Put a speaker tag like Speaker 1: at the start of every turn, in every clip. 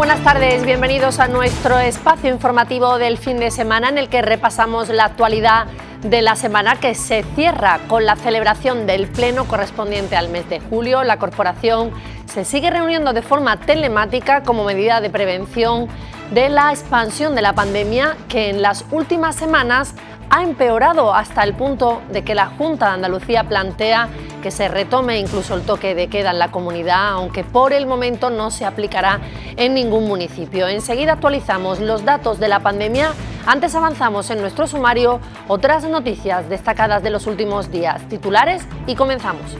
Speaker 1: buenas tardes. Bienvenidos a nuestro espacio informativo del fin de semana en el que repasamos la actualidad de la semana que se cierra con la celebración del pleno correspondiente al mes de julio. La corporación se sigue reuniendo de forma telemática como medida de prevención de la expansión de la pandemia que en las últimas semanas ha empeorado hasta el punto de que la Junta de Andalucía plantea que se retome incluso el toque de queda en la comunidad, aunque por el momento no se aplicará en ningún municipio. Enseguida actualizamos los datos de la pandemia. Antes avanzamos en nuestro sumario otras noticias destacadas de los últimos días, titulares y comenzamos.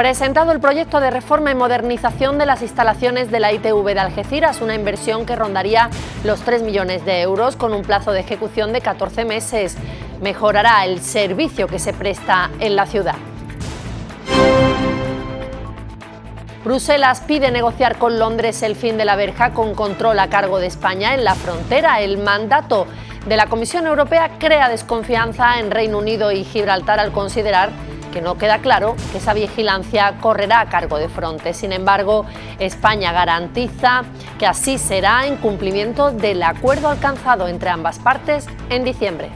Speaker 1: Presentado el proyecto de reforma y modernización de las instalaciones de la ITV de Algeciras, una inversión que rondaría los 3 millones de euros con un plazo de ejecución de 14 meses. Mejorará el servicio que se presta en la ciudad. Bruselas pide negociar con Londres el fin de la verja con control a cargo de España en la frontera. El mandato de la Comisión Europea crea desconfianza en Reino Unido y Gibraltar al considerar que no queda claro que esa vigilancia correrá a cargo de Frontex. Sin embargo, España garantiza que así será en cumplimiento del acuerdo alcanzado entre ambas partes en diciembre.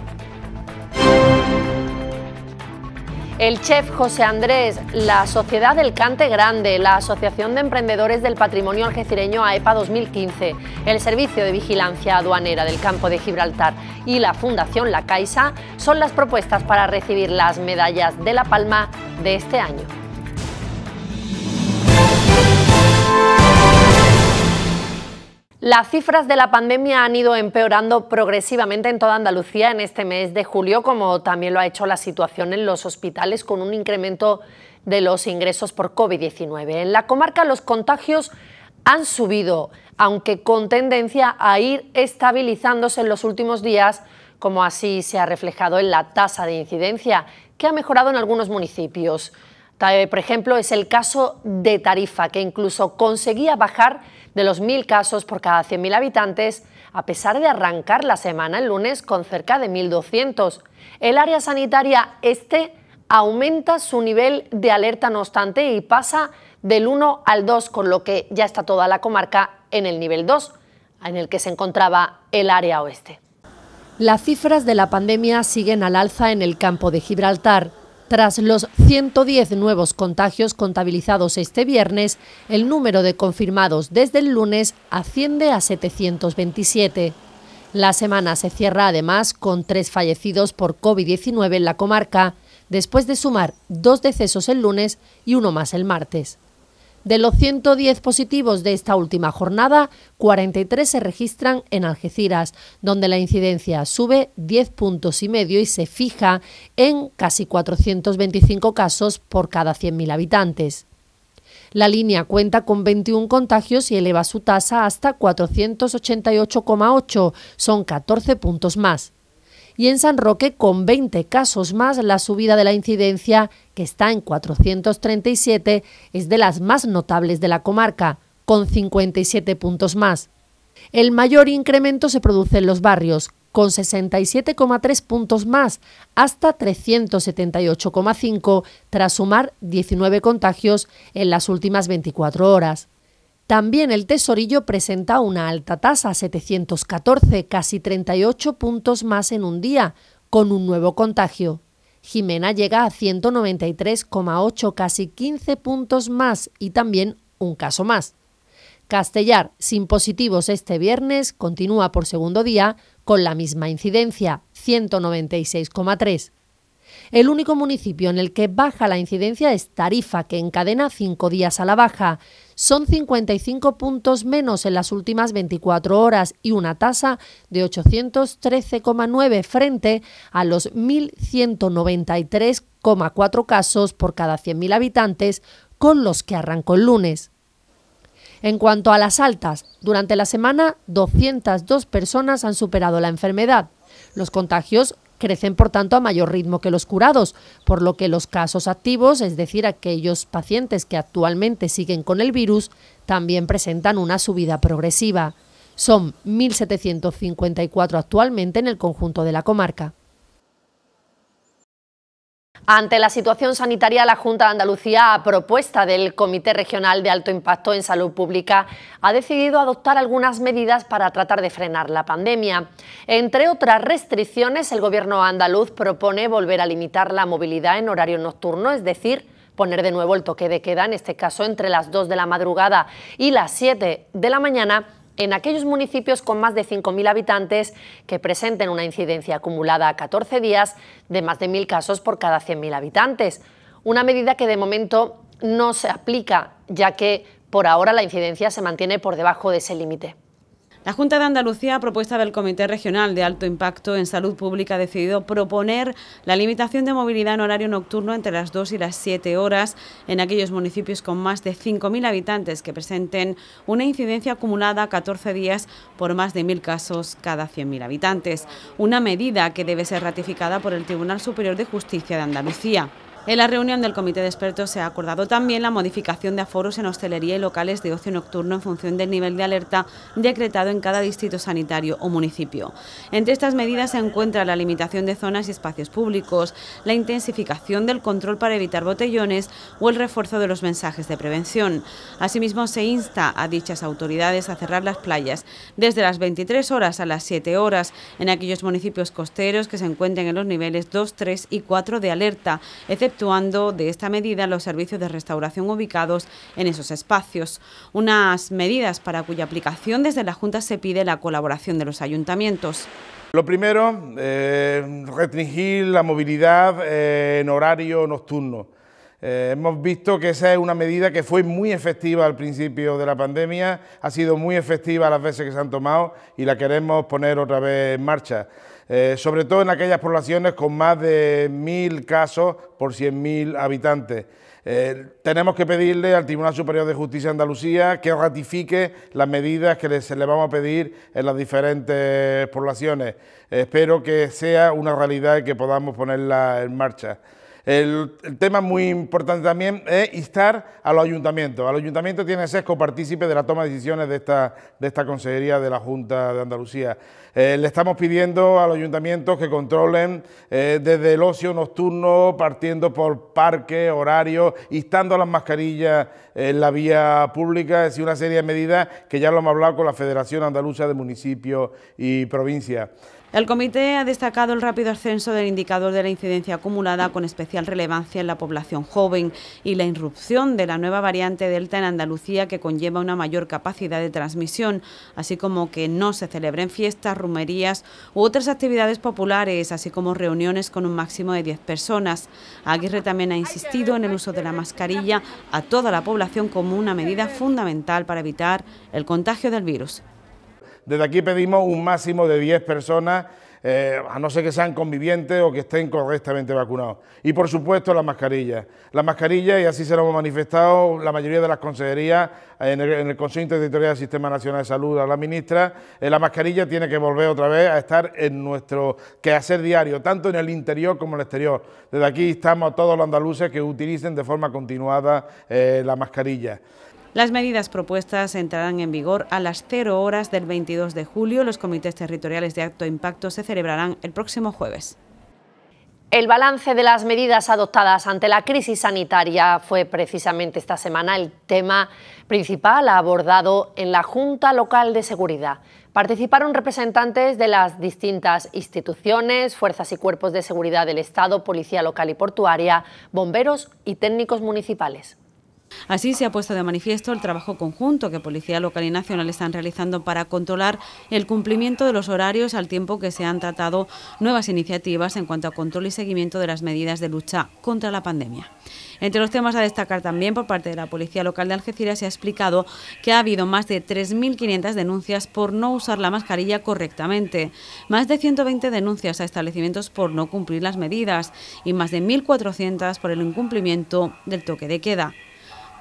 Speaker 1: el chef José Andrés, la Sociedad del Cante Grande, la Asociación de Emprendedores del Patrimonio Algecireño AEPA 2015, e el Servicio de Vigilancia Aduanera del Campo de Gibraltar y la Fundación La Caixa son las propuestas para recibir las medallas de La Palma de este año. Las cifras de la pandemia han ido empeorando progresivamente en toda Andalucía en este mes de julio, como también lo ha hecho la situación en los hospitales, con un incremento de los ingresos por COVID-19. En la comarca los contagios han subido, aunque con tendencia a ir estabilizándose en los últimos días, como así se ha reflejado en la tasa de incidencia, que ha mejorado en algunos municipios. Eh, por ejemplo, es el caso de Tarifa, que incluso conseguía bajar de los 1.000 casos por cada 100.000 habitantes, a pesar de arrancar la semana el lunes con cerca de 1.200. El área sanitaria este aumenta su nivel de alerta no obstante y pasa del 1 al 2, con lo que ya está toda la comarca en el nivel 2, en el que se encontraba el área oeste. Las cifras de la pandemia siguen al alza en el campo de Gibraltar. Tras los 110 nuevos contagios contabilizados este viernes, el número de confirmados desde el lunes asciende a 727. La semana se cierra además con tres fallecidos por COVID-19 en la comarca, después de sumar dos decesos el lunes y uno más el martes. De los 110 positivos de esta última jornada, 43 se registran en Algeciras, donde la incidencia sube 10 puntos y medio y se fija en casi 425 casos por cada 100.000 habitantes. La línea cuenta con 21 contagios y eleva su tasa hasta 488,8, son 14 puntos más y en San Roque con 20 casos más la subida de la incidencia, que está en 437, es de las más notables de la comarca, con 57 puntos más. El mayor incremento se produce en los barrios, con 67,3 puntos más, hasta 378,5, tras sumar 19 contagios en las últimas 24 horas. También el tesorillo presenta una alta tasa, 714, casi 38 puntos más en un día, con un nuevo contagio. Jimena llega a 193,8, casi 15 puntos más y también un caso más. Castellar, sin positivos este viernes, continúa por segundo día con la misma incidencia, 196,3. El único municipio en el que baja la incidencia es Tarifa, que encadena cinco días a la baja, son 55 puntos menos en las últimas 24 horas y una tasa de 813,9 frente a los 1.193,4 casos por cada 100.000 habitantes con los que arrancó el lunes. En cuanto a las altas, durante la semana 202 personas han superado la enfermedad. Los contagios crecen por tanto a mayor ritmo que los curados, por lo que los casos activos, es decir, aquellos pacientes que actualmente siguen con el virus, también presentan una subida progresiva. Son 1.754 actualmente en el conjunto de la comarca. Ante la situación sanitaria, la Junta de Andalucía, a propuesta del Comité Regional de Alto Impacto en Salud Pública, ha decidido adoptar algunas medidas para tratar de frenar la pandemia. Entre otras restricciones, el Gobierno andaluz propone volver a limitar la movilidad en horario nocturno, es decir, poner de nuevo el toque de queda, en este caso entre las 2 de la madrugada y las 7 de la mañana, en aquellos municipios con más de 5.000 habitantes que presenten una incidencia acumulada a 14 días de más de 1.000 casos por cada 100.000 habitantes. Una medida que de momento no se aplica, ya que por ahora la incidencia se mantiene por debajo de ese límite. La Junta de
Speaker 2: Andalucía, a propuesta del Comité Regional de Alto Impacto en Salud Pública, ha decidido proponer la limitación de movilidad en horario nocturno entre las 2 y las 7 horas en aquellos municipios con más de 5.000 habitantes que presenten una incidencia acumulada a 14 días por más de 1.000 casos cada 100.000 habitantes. Una medida que debe ser ratificada por el Tribunal Superior de Justicia de Andalucía. En la reunión del Comité de Expertos se ha acordado también la modificación de aforos en hostelería y locales de ocio nocturno en función del nivel de alerta decretado en cada distrito sanitario o municipio. Entre estas medidas se encuentra la limitación de zonas y espacios públicos, la intensificación del control para evitar botellones o el refuerzo de los mensajes de prevención. Asimismo, se insta a dichas autoridades a cerrar las playas desde las 23 horas a las 7 horas en aquellos municipios costeros que se encuentren en los niveles 2, 3 y 4 de alerta, excepto ...actuando de esta medida los servicios de restauración ubicados en esos espacios. Unas medidas para cuya aplicación desde la Junta se pide la colaboración de los ayuntamientos.
Speaker 3: Lo primero, eh, restringir la movilidad eh, en horario nocturno. Eh, hemos visto que esa es una medida que fue muy efectiva al principio de la pandemia, ha sido muy efectiva las veces que se han tomado y la queremos poner otra vez en marcha. Eh, sobre todo en aquellas poblaciones con más de mil casos por 100.000 habitantes. Eh, tenemos que pedirle al Tribunal Superior de Justicia de Andalucía que ratifique las medidas que se le vamos a pedir en las diferentes poblaciones. espero que sea una realidad y que podamos ponerla en marcha. El, tema muy importante también es instar a los ayuntamientos. Al ayuntamiento tiene que ser copartícipe de la toma de decisiones de esta, de esta consejería de la Junta de Andalucía. Eh, le estamos pidiendo a los ayuntamientos que controlen eh, desde el ocio nocturno, partiendo por parque, horarios, instando las mascarillas en la vía pública, es decir, una serie de medidas que ya lo hemos hablado con la Federación Andaluza de Municipios y Provincias.
Speaker 2: El comité ha destacado el rápido ascenso del indicador de la incidencia acumulada con especial relevancia en la población joven y la irrupción de la nueva variante Delta en Andalucía que conlleva una mayor capacidad de transmisión, así como que no se celebren fiestas, rumerías u otras actividades populares, así como reuniones con un máximo de 10 personas. Aguirre también ha insistido en el uso de la mascarilla a toda la población como una medida fundamental para evitar el contagio del virus.
Speaker 3: Desde aquí pedimos un máximo de 10 personas, eh, a no ser que sean convivientes o que estén correctamente vacunados. Y por supuesto la mascarilla, la mascarilla y así se lo hemos manifestado la mayoría de las consejerías en el, Consejo del Sistema Nacional de Salud, a la ministra, eh, la mascarilla tiene que volver otra vez a estar en nuestro quehacer diario, tanto en el interior como en el exterior. Desde aquí estamos a todos los andaluces que utilicen de forma continuada eh, la mascarilla.
Speaker 2: Las medidas propuestas entrarán en vigor a las 0 horas del 22 de julio. Los comités territoriales de acto impacto se celebrarán el próximo jueves.
Speaker 1: El balance de las medidas adoptadas ante la crisis sanitaria fue precisamente esta semana el tema principal abordado en la Junta Local de Seguridad. Participaron representantes de las distintas instituciones, fuerzas y cuerpos de seguridad del Estado, Policía Local y Portuaria, bomberos y técnicos municipales.
Speaker 2: Así se ha puesto de manifiesto el trabajo conjunto que Policía Local y Nacional están realizando para controlar el cumplimiento de los horarios al tiempo que se han tratado nuevas iniciativas en cuanto a control y seguimiento de las medidas de lucha contra la pandemia. Entre los temas a destacar también por parte de la Policía Local de Algeciras se ha explicado que ha habido más de 3.500 denuncias por no usar la mascarilla correctamente, más de 120 denuncias a establecimientos por no cumplir las medidas y más de 1.400 por el incumplimiento del toque de queda.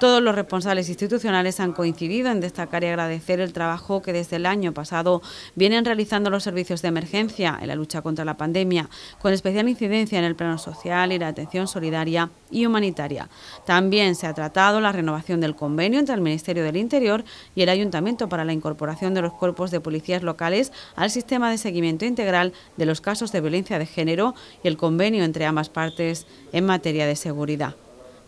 Speaker 2: Todos los responsables institucionales han coincidido en destacar y agradecer el trabajo que desde el año pasado vienen realizando los servicios de emergencia en la lucha contra la pandemia, con especial incidencia en el plano social y la atención solidaria y humanitaria. También se ha tratado la renovación del convenio entre el Ministerio del Interior y el Ayuntamiento para la incorporación de los cuerpos de policías locales al sistema de seguimiento integral de los casos de violencia de género y el convenio entre ambas partes en materia de seguridad.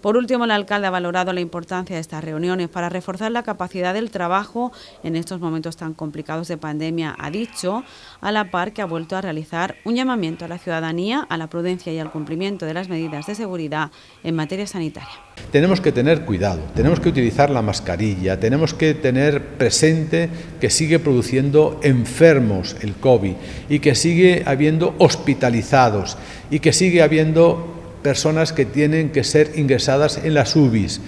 Speaker 2: Por último, el alcalde ha valorado la importancia de estas reuniones para reforzar la capacidad del trabajo en estos momentos tan complicados de pandemia, ha dicho, a la par que ha vuelto a realizar un llamamiento a la ciudadanía a la prudencia y al cumplimiento de las medidas de seguridad en materia sanitaria.
Speaker 4: Tenemos que tener cuidado, tenemos que utilizar la mascarilla, tenemos que tener presente que sigue produciendo enfermos el COVID y que sigue habiendo hospitalizados y que sigue habiendo personas que tienen que ser ingresadas en las UBIs.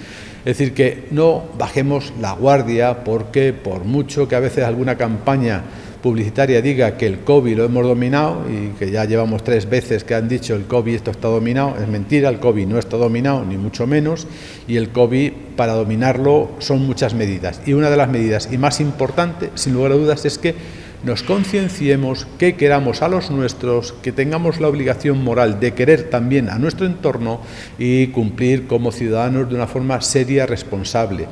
Speaker 4: Es decir, que no bajemos la guardia porque por mucho que a veces alguna campaña publicitaria diga que el COVID lo hemos dominado y que ya llevamos tres veces que han dicho el COVID esto está dominado, es mentira, el COVID no está dominado, ni mucho menos, y el COVID para dominarlo son muchas medidas. Y una de las medidas y más importante, sin lugar a dudas, es que nos concienciemos, que queramos a los nuestros, que tengamos la obligación moral de querer también a nuestro entorno y cumplir como ciudadanos de una forma seria, y responsable.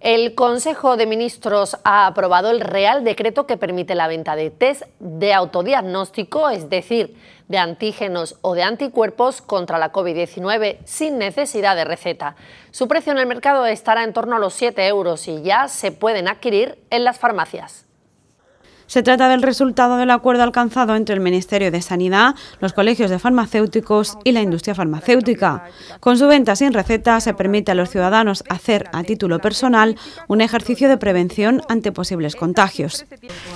Speaker 1: El Consejo de Ministros ha aprobado el Real Decreto que permite la venta de test de autodiagnóstico, es decir, de antígenos o de anticuerpos contra la COVID-19 sin necesidad de receta. Su precio en el mercado estará en torno a los 7 euros y ya se pueden adquirir en las farmacias.
Speaker 2: Se trata del resultado del acuerdo alcanzado entre el Ministerio de Sanidad, los colegios de farmacéuticos y la industria farmacéutica. Con su venta sin receta se permite a los ciudadanos hacer a título personal un ejercicio de prevención ante posibles contagios.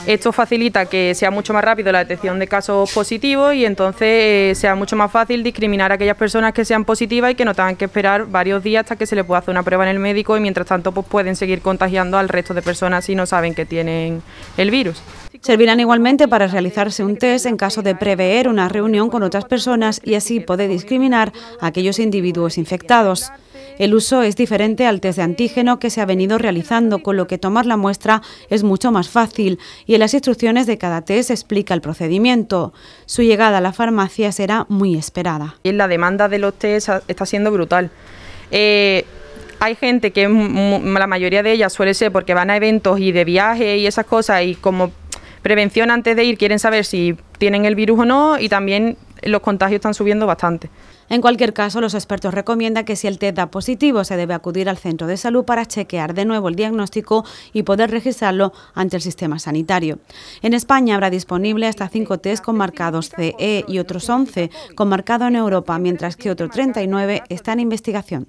Speaker 2: Esto facilita que sea mucho más rápido la detección de casos positivos y entonces eh, sea mucho más fácil discriminar a aquellas personas que sean positivas y que no tengan que esperar varios días hasta que se le pueda hacer una prueba en el médico y mientras tanto pues pueden seguir contagiando al resto de personas si no saben que tienen el virus. Servirán igualmente para realizarse un test en caso de prever una reunión con otras personas y así poder discriminar a aquellos individuos infectados. El uso es diferente al test de antígeno que se ha venido realizando, con lo que tomar la muestra es mucho más fácil y en las instrucciones de cada test explica el procedimiento. Su llegada a la farmacia será muy esperada. La demanda de los test está siendo brutal. Eh, hay gente que la mayoría de ellas suele ser porque van a eventos y de viaje y esas cosas y como prevención antes de ir, quieren saber si tienen el virus o no y también los contagios están subiendo bastante. En cualquier caso, los expertos recomiendan que si el test da positivo, se debe acudir al centro de salud para chequear de nuevo el diagnóstico y poder registrarlo ante el sistema sanitario. En España habrá disponible hasta cinco test con marcados CE y otros 11 con marcado en Europa, mientras que otros 39 están en investigación.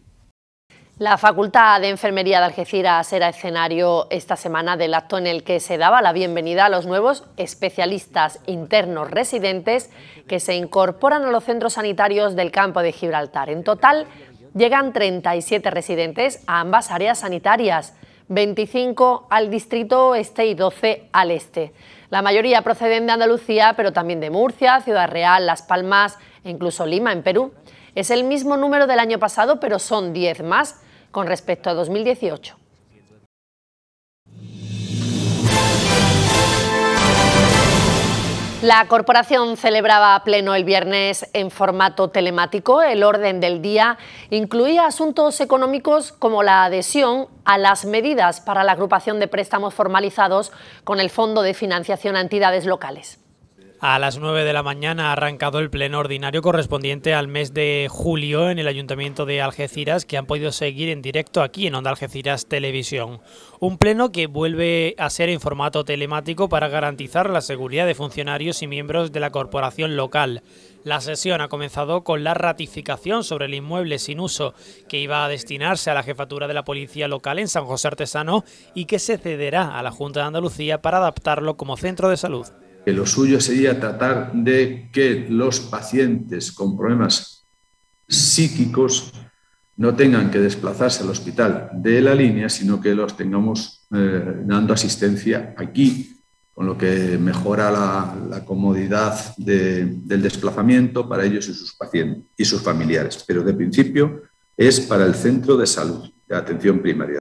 Speaker 1: La Facultad de Enfermería de Algeciras era escenario esta semana del acto en el que se daba la bienvenida a los nuevos especialistas internos residentes que se incorporan a los centros sanitarios del campo de Gibraltar. En total, llegan 37 residentes a ambas áreas sanitarias, 25 al distrito este y 12 al este. La mayoría proceden de Andalucía, pero también de Murcia, Ciudad Real, Las Palmas e incluso Lima, en Perú. Es el mismo número del año pasado, pero son 10 más con respecto a 2018. La corporación celebraba pleno el viernes en formato telemático. El orden del día incluía asuntos económicos como la adhesión a las medidas para la agrupación de préstamos formalizados con el Fondo de Financiación a Entidades Locales.
Speaker 5: A las 9 de la mañana ha arrancado el pleno ordinario correspondiente al mes de julio en el Ayuntamiento de Algeciras, que han podido seguir en directo aquí en Onda Algeciras Televisión. Un pleno que vuelve a ser en formato telemático para garantizar la seguridad de funcionarios y miembros de la corporación local. La sesión ha comenzado con la ratificación sobre el inmueble sin uso que iba a destinarse a la jefatura de la policía local en San José Artesano y que se cederá a la Junta de Andalucía para adaptarlo como centro de salud
Speaker 4: que lo suyo sería tratar de que los pacientes con problemas psíquicos no tengan que desplazarse al hospital de la línea, sino que los tengamos eh, dando asistencia aquí, con lo que mejora la, comodidad del desplazamiento para ellos y sus pacientes y sus familiares. Pero de principio es para el centro de salud, de atención primaria.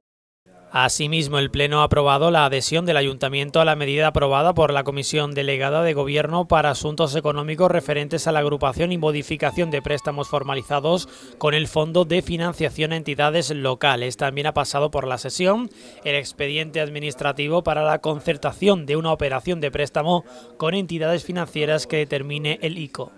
Speaker 5: Asimismo, el Pleno ha aprobado la adhesión del Ayuntamiento a la medida aprobada por la Comisión Delegada de Gobierno para Asuntos Económicos referentes a la agrupación y modificación de préstamos formalizados con el Fondo de Financiación a Entidades Locales. También ha pasado por la sesión el expediente administrativo para la concertación de una operación de préstamo con entidades financieras que determine el ICO.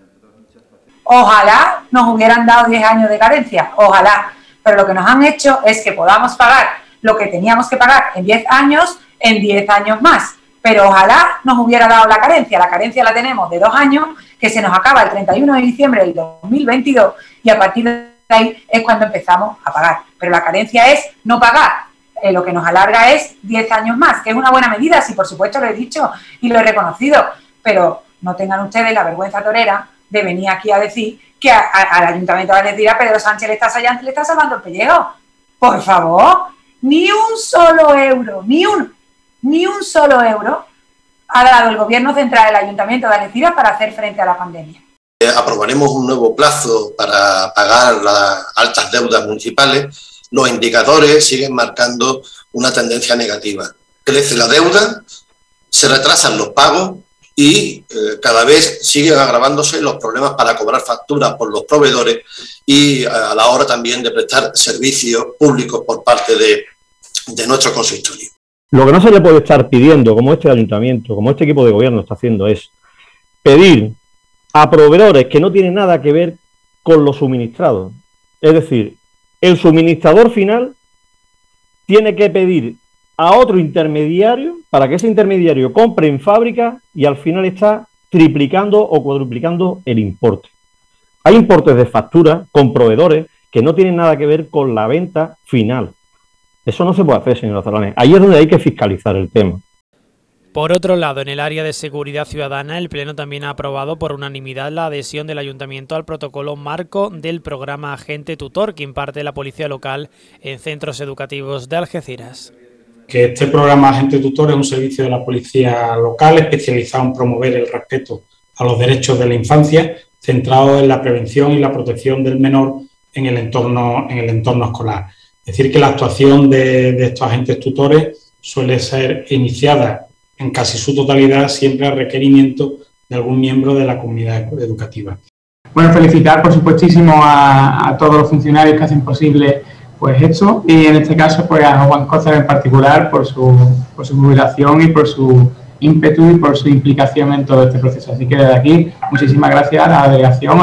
Speaker 1: Ojalá nos
Speaker 2: hubieran dado 10 años de carencia, ojalá, pero lo que nos han hecho es que podamos pagar lo que teníamos que pagar en 10 años, en 10 años más. Pero ojalá nos hubiera dado la carencia. La carencia la tenemos de dos años, que se nos acaba el 31 de diciembre del 2022 y a partir de ahí es cuando empezamos a pagar. Pero la carencia es no pagar. Eh, lo que nos alarga es 10 años más, que es una buena medida, sí, por supuesto lo he dicho y lo he reconocido.
Speaker 1: Pero no tengan ustedes la vergüenza torera de venir aquí a decir que al ayuntamiento va a decir a Pedro Sánchez le está, le está salvando el pellejo. Por favor, ni
Speaker 2: un solo euro, ni un ni un solo euro ha dado el Gobierno
Speaker 1: Central, del Ayuntamiento de Alecira, para hacer frente a la pandemia.
Speaker 4: Eh, aprobaremos un nuevo plazo para pagar las altas deudas municipales. Los indicadores siguen marcando una tendencia negativa. Crece la deuda, se retrasan los pagos y eh, cada vez siguen agravándose los problemas para cobrar facturas por los proveedores y a la hora también de prestar servicios públicos por parte de,
Speaker 6: de nuestro consistorio. Lo que no se le puede estar pidiendo, como este ayuntamiento, como este equipo de gobierno está haciendo, es pedir a proveedores que no tienen nada que ver con lo suministrado. Es decir, el suministrador final tiene que pedir a otro intermediario para que ese intermediario compre en fábrica y al final está triplicando o cuadruplicando el importe. Hay importes de factura con proveedores que no tienen nada que ver con la venta final. Eso no se puede hacer, señora Zalones. Ahí es donde hay que fiscalizar el tema.
Speaker 5: Por otro lado, en el área de seguridad ciudadana, el Pleno también ha aprobado por unanimidad la adhesión del Ayuntamiento al protocolo marco del programa Agente Tutor que imparte la Policía Local en centros educativos de Algeciras. Que este programa Agente Tutor es un servicio de la Policía Local especializado en promover el respeto a los derechos de la infancia, centrado en la prevención y la protección del menor en el entorno, en el entorno escolar. Es decir que la actuación de,
Speaker 4: estos agentes tutores suele ser iniciada en casi su totalidad siempre a
Speaker 5: requerimiento de algún miembro de la comunidad educativa. Bueno, felicitar por supuestísimo a, todos los funcionarios que hacen posible pues esto y en este caso pues a Juan Cócer, en particular por su, por su jubilación y por su ímpetu y por su implicación en todo este proceso. Así que desde aquí muchísimas gracias a la delegación,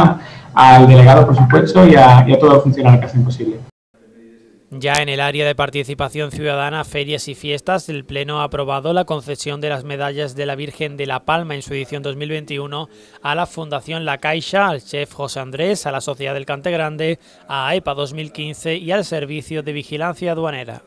Speaker 5: al delegado por supuesto y y a todos los funcionarios que hacen posible. Ya en el área de participación ciudadana, ferias y fiestas, el Pleno ha aprobado la concesión de las medallas de la Virgen de la Palma en su edición 2021 a la Fundación La Caixa, al chef José Andrés, a la Sociedad del Cante Grande, a EPA 2015 e y al Servicio de Vigilancia Aduanera.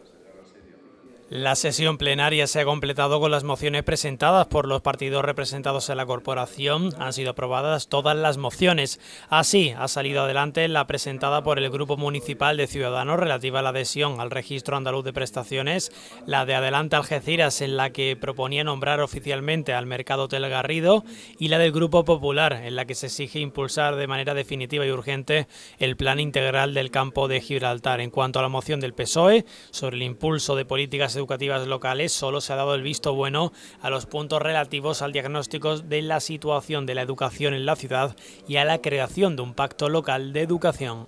Speaker 5: La sesión plenaria se ha completado con las mociones presentadas por los partidos representados en la corporación. Han sido aprobadas todas las mociones. Así, ha salido adelante la presentada por el Grupo Municipal de Ciudadanos relativa a la adhesión al Registro Andaluz de Prestaciones, la de Adelante Algeciras, en la que proponía nombrar oficialmente al Mercado Telgarrido, y la del Grupo Popular, en la que se exige impulsar de manera definitiva y urgente el plan integral del campo de Gibraltar. En cuanto a la moción del PSOE sobre el impulso de políticas educativas locales solo se ha dado el visto bueno a los puntos relativos al diagnóstico de la situación de la educación en la ciudad y a la creación de un pacto local de educación.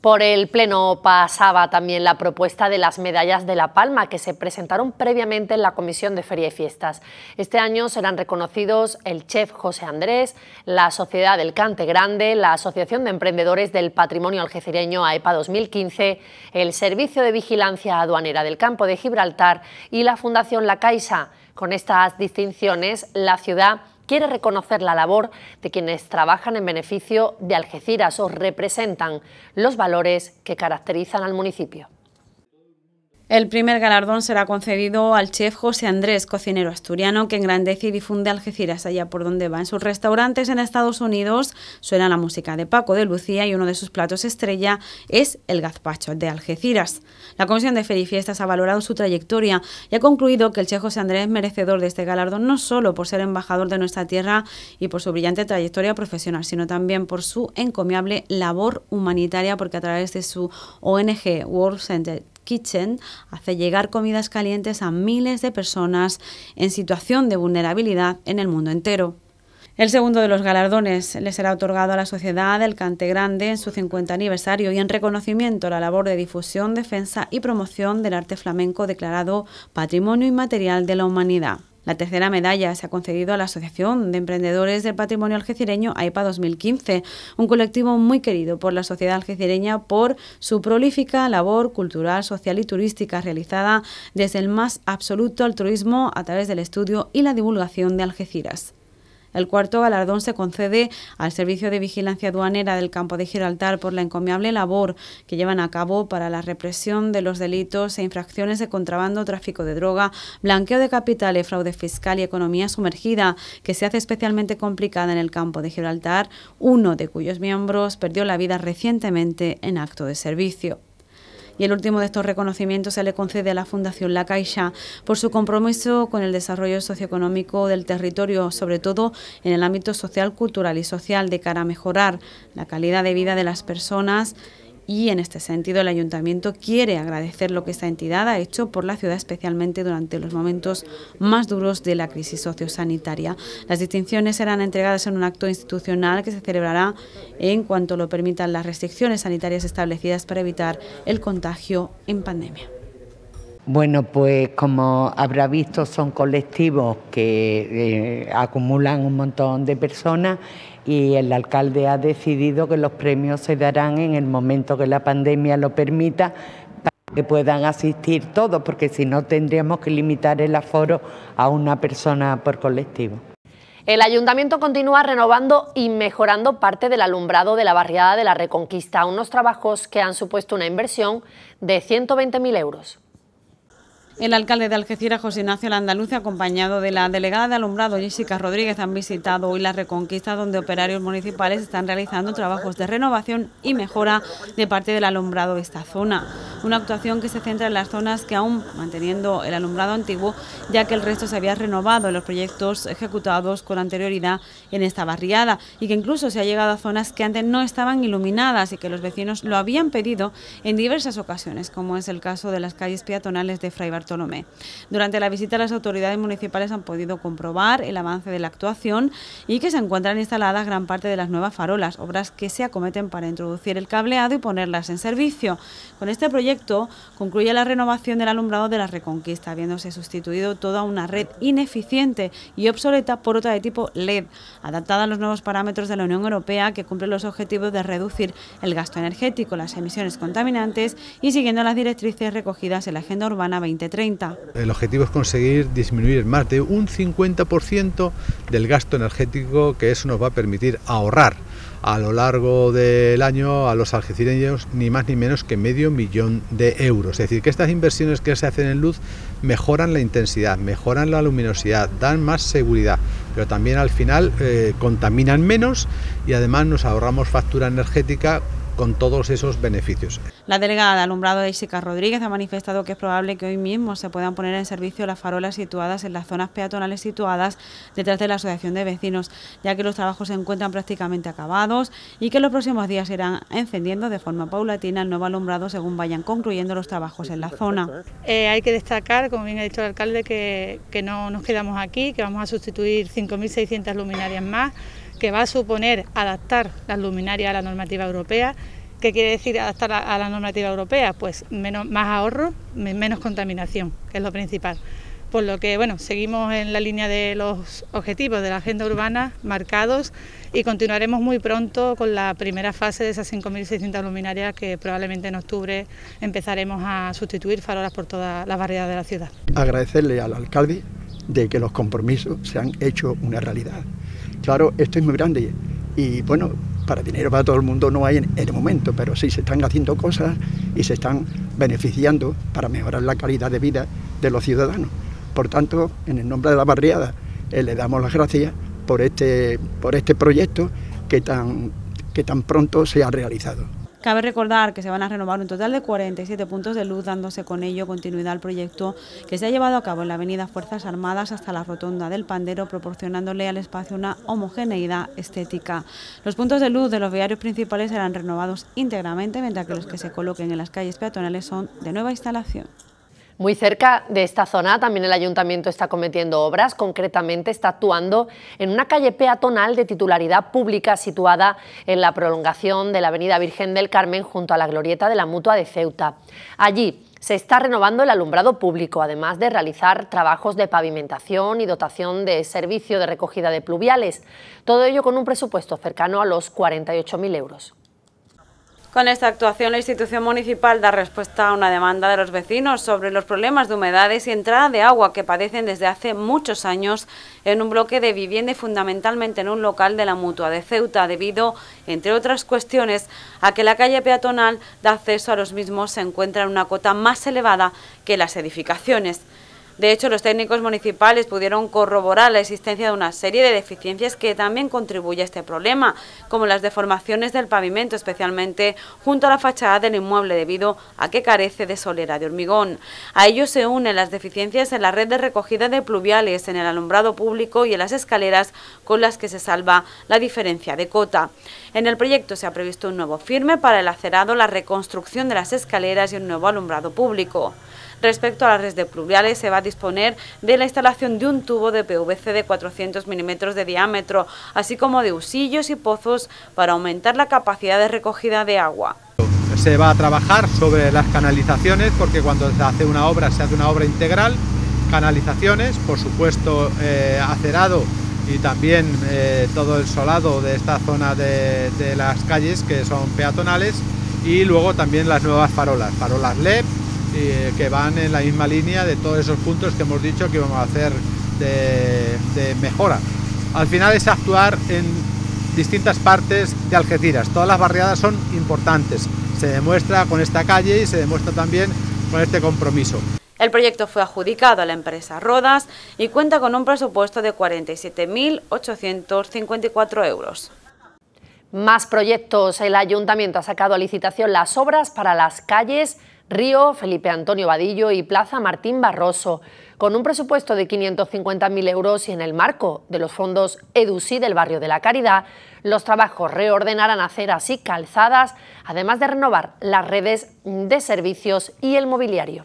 Speaker 1: Por el Pleno pasaba también la propuesta de las medallas de La Palma que se presentaron previamente en la Comisión de Feria y Fiestas. Este año serán reconocidos el chef José Andrés, la Sociedad del Cante Grande, la Asociación de Emprendedores del Patrimonio Algecireño AEPA 2015, e el Servicio de Vigilancia Aduanera del Campo de Gibraltar y la Fundación La Caixa. Con estas distinciones, la ciudad quiere reconocer la labor de quienes trabajan en beneficio de Algeciras o representan los valores que caracterizan al municipio. El primer
Speaker 2: galardón será concedido al chef José Andrés, cocinero asturiano que engrandece y difunde Algeciras allá por donde va. En sus restaurantes en Estados Unidos suena la música de Paco de Lucía y uno de sus platos estrella es el gazpacho de Algeciras. La Comisión de Ferifiestas ha valorado su trayectoria y ha concluido que el chef José Andrés es merecedor de este galardón no solo por ser embajador de nuestra tierra y por su brillante trayectoria profesional, sino también por su encomiable labor humanitaria porque a través de su ONG World Center Kitchen hace llegar comidas calientes a miles de personas en situación de vulnerabilidad en el mundo entero. El segundo de los galardones le será otorgado a la Sociedad del Cante Grande en su 50 aniversario y en reconocimiento a la labor de difusión, defensa y promoción del arte flamenco declarado Patrimonio Inmaterial de la Humanidad. La tercera medalla se ha concedido a la Asociación de Emprendedores del Patrimonio Algecireño AIPA 2015, e un colectivo muy querido por la sociedad algecireña por su prolífica labor cultural, social y turística realizada desde el más absoluto altruismo a través del estudio y la divulgación de Algeciras. El cuarto galardón se concede al Servicio de Vigilancia Aduanera del Campo de Gibraltar por la encomiable labor que llevan a cabo para la represión de los delitos e infracciones de contrabando, tráfico de droga, blanqueo de capitales, fraude fiscal y economía sumergida, que se hace especialmente complicada en el Campo de Gibraltar, uno de cuyos miembros perdió la vida recientemente en acto de servicio y el último de estos reconocimientos se le concede a la Fundación La Caixa por su compromiso con el desarrollo socioeconómico del territorio, sobre todo en el ámbito social, cultural y social, de cara a mejorar la calidad de vida de las personas y en este sentido el ayuntamiento quiere agradecer lo que esta entidad ha hecho por la ciudad, especialmente durante los momentos más duros de la crisis sociosanitaria. Las distinciones serán entregadas en un acto institucional que se celebrará en cuanto lo permitan las restricciones sanitarias establecidas para evitar el contagio en pandemia.
Speaker 1: Bueno, pues como habrá visto, son colectivos que eh, acumulan un montón de personas y el alcalde ha decidido que los premios se darán en el momento que la pandemia lo permita para que puedan asistir todos, porque si no tendríamos que limitar el aforo a una persona por colectivo. El ayuntamiento continúa renovando y mejorando parte del alumbrado de la barriada de la Reconquista, unos trabajos que han supuesto una inversión de 120.000 euros.
Speaker 2: El alcalde de Algeciras, José Ignacio Landaluce, acompañado de la delegada de alumbrado, Jessica Rodríguez, han visitado hoy la Reconquista, donde operarios municipales están realizando trabajos de renovación y mejora de parte del alumbrado de esta zona. Una actuación que se centra en las zonas que aún manteniendo el alumbrado antiguo, ya que el resto se había renovado en los proyectos ejecutados con anterioridad en esta barriada y que incluso se ha llegado a zonas que antes no estaban iluminadas y que los vecinos lo habían pedido en diversas ocasiones, como es el caso de las calles peatonales de Fray durante la visita las autoridades municipales han podido comprobar el avance de la actuación y que se encuentran instaladas gran parte de las nuevas farolas, obras que se acometen para introducir el cableado y ponerlas en servicio. Con este proyecto concluye la renovación del alumbrado de la Reconquista, habiéndose sustituido toda una red ineficiente y obsoleta por otra de tipo LED, adaptada a los nuevos parámetros de la Unión Europea que cumple los objetivos de reducir el gasto energético, las emisiones contaminantes y siguiendo las directrices recogidas en la Agenda Urbana 2030.
Speaker 4: El objetivo es conseguir disminuir más de un 50% del gasto energético que eso nos va a permitir ahorrar a lo largo del año a los algecireños ni más ni menos que medio millón de euros. Es decir, que estas inversiones que se hacen en luz mejoran la intensidad, mejoran la luminosidad, dan más seguridad, pero también al final eh, contaminan menos y además nos ahorramos factura energética con todos esos beneficios.
Speaker 2: La delegada de alumbrado Isica Rodríguez ha manifestado que es probable que hoy mismo se puedan poner en servicio las farolas situadas en las zonas peatonales situadas detrás de la Asociación de Vecinos, ya que los trabajos se encuentran prácticamente acabados y que los próximos días irán encendiendo de forma paulatina el nuevo alumbrado según vayan concluyendo los trabajos en la zona. ¿eh?
Speaker 1: Eh, hay que destacar, como bien ha dicho el alcalde, que, que no nos quedamos aquí, que vamos a sustituir 5.600
Speaker 2: luminarias más que va a suponer adaptar las luminarias a la normativa europea. ¿Qué quiere decir adaptar a, la normativa europea? Pues menos, más ahorro, menos contaminación, que es lo principal. Por lo que, bueno, seguimos en la línea de los objetivos de la agenda urbana marcados y continuaremos muy pronto con la primera fase de esas 5.600 luminarias que probablemente en octubre empezaremos a sustituir farolas por toda la variedad de la
Speaker 1: ciudad.
Speaker 5: Agradecerle al alcalde de que los compromisos se han hecho una realidad. Claro, esto es muy grande y bueno, para dinero para todo el mundo no hay en el momento, pero sí se están haciendo cosas y se están beneficiando para mejorar la calidad de vida de los ciudadanos. Por tanto, en el nombre de la barriada, eh, le damos las gracias por este, por este proyecto que tan, que tan pronto se ha realizado.
Speaker 2: Cabe recordar que se van a renovar un total de 47 puntos de luz, dándose con ello continuidad al proyecto que se ha llevado a cabo en la avenida Fuerzas Armadas hasta la rotonda del Pandero, proporcionándole al espacio una homogeneidad estética. Los puntos de luz de los viarios principales serán renovados íntegramente, mientras que los que se coloquen en las calles peatonales son de nueva instalación.
Speaker 1: Muy cerca de esta zona también el ayuntamiento está cometiendo obras, concretamente está actuando en una calle peatonal de titularidad pública situada en la prolongación de la avenida Virgen del Carmen junto a la glorieta de la Mutua de Ceuta. Allí se está renovando el alumbrado público, además de realizar trabajos de pavimentación y dotación de servicio de recogida de pluviales, todo ello con un presupuesto cercano a los 48.000 euros.
Speaker 2: Con esta actuación, la institución municipal da respuesta a una demanda de los vecinos sobre los problemas de humedades y entrada de agua que padecen desde hace muchos años en un bloque de vivienda y fundamentalmente en un local de la Mutua de Ceuta, debido, entre otras cuestiones, a que la calle peatonal de acceso a los mismos se encuentra en una cota más elevada que las edificaciones. De hecho, los técnicos municipales pudieron corroborar la existencia de una serie de deficiencias que también contribuye a este problema, como las deformaciones del pavimento, especialmente junto a la fachada del inmueble debido a que carece de solera de hormigón. A ello se unen las deficiencias en la red de recogida de pluviales, en el alumbrado público y en las escaleras con las que se salva la diferencia de cota. En el proyecto se ha previsto un nuevo firme para el acerado, la reconstrucción de las escaleras y un nuevo alumbrado público. Respecto a las redes de pluviales, se va a disponer de la instalación de un tubo de PVC de 400 milímetros de diámetro, así como de usillos y pozos para aumentar la capacidad de recogida de agua
Speaker 4: se va a trabajar sobre las canalizaciones, porque cuando se hace una obra se hace una obra integral, canalizaciones, por supuesto eh, acerado y también eh, todo el solado de esta zona de, de las calles que son peatonales y luego también las nuevas farolas, farolas LED, eh, que van en la misma línea de todos esos puntos que hemos dicho que vamos a hacer de, de mejora. Al final es actuar en distintas partes de Algeciras. Todas las barriadas son importantes. Se demuestra con esta calle y se demuestra también con este compromiso.
Speaker 2: El proyecto fue adjudicado a la empresa Rodas y cuenta con un presupuesto de 47.854 euros.
Speaker 1: Más proyectos. El Ayuntamiento ha sacado a licitación las obras para las calles Río, Felipe Antonio Vadillo y Plaza Martín Barroso, con un presupuesto de 550.000 euros y en el marco de los fondos EDUSI del Barrio de la Caridad, los trabajos reordenarán aceras y calzadas, además de renovar las redes de servicios y el mobiliario.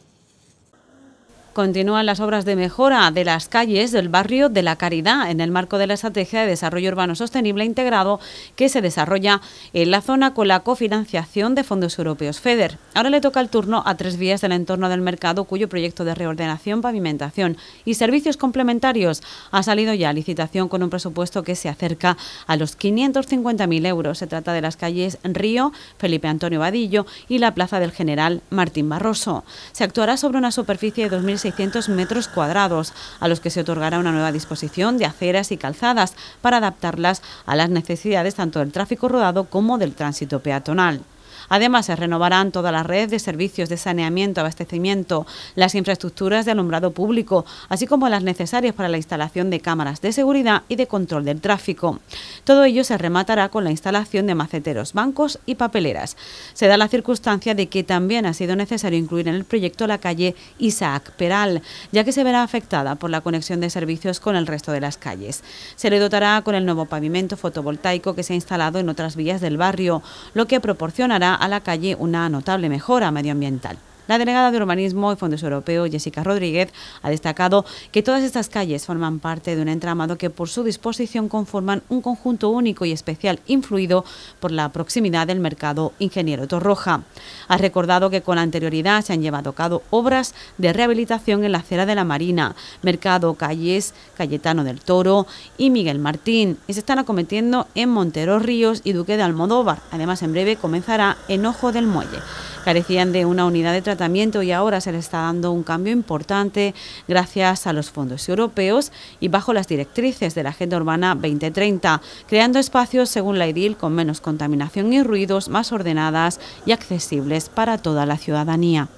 Speaker 2: Continúan las obras de mejora de las calles del barrio de la Caridad en el marco de la Estrategia de Desarrollo Urbano Sostenible Integrado que se desarrolla en la zona con la cofinanciación de fondos europeos FEDER. Ahora le toca el turno a tres vías del entorno del mercado cuyo proyecto de reordenación, pavimentación y servicios complementarios ha salido ya a licitación con un presupuesto que se acerca a los 550.000 euros. Se trata de las calles Río, Felipe Antonio Vadillo y la Plaza del General Martín Barroso. Se actuará sobre una superficie de 2.000 600 metros cuadrados, a los que se otorgará una nueva disposición de aceras y calzadas para adaptarlas a las necesidades tanto del tráfico rodado como del tránsito peatonal. Además, se renovarán toda la red de servicios de saneamiento, abastecimiento, las infraestructuras de alumbrado público, así como las necesarias para la instalación de cámaras de seguridad y de control del tráfico. Todo ello se rematará con la instalación de maceteros, bancos y papeleras. Se da la circunstancia de que también ha sido necesario incluir en el proyecto la calle Isaac Peral, ya que se verá afectada por la conexión de servicios con el resto de las calles. Se le dotará con el nuevo pavimento fotovoltaico que se ha instalado en otras vías del barrio, lo que proporcionará a la calle una notable mejora medioambiental. La delegada de Urbanismo y Fondos Europeos, Jessica Rodríguez, ha destacado que todas estas calles forman parte de un entramado que por su disposición conforman un conjunto único y especial influido por la proximidad del mercado Ingeniero Torroja. Ha recordado que con anterioridad se han llevado a cabo obras de rehabilitación en la acera de la Marina, Mercado Calles, Cayetano del Toro y Miguel Martín, y se están acometiendo en Montero Ríos y Duque de Almodóvar. Además, en breve comenzará en Ojo del Muelle carecían de una unidad de tratamiento y ahora se les está dando un cambio importante gracias a los fondos europeos y bajo las directrices de la Agenda Urbana 2030, creando espacios según la IDIL con menos contaminación y ruidos, más ordenadas y accesibles para toda la ciudadanía.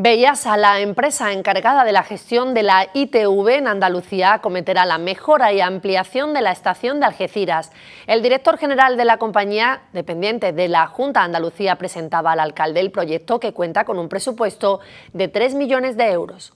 Speaker 1: Bellasa, la empresa encargada de la gestión de la ITV en Andalucía acometerá la mejora y ampliación de la estación de Algeciras. El director general de la compañía, dependiente de la Junta de Andalucía, presentaba al alcalde el proyecto que cuenta con un presupuesto de 3 millones de euros.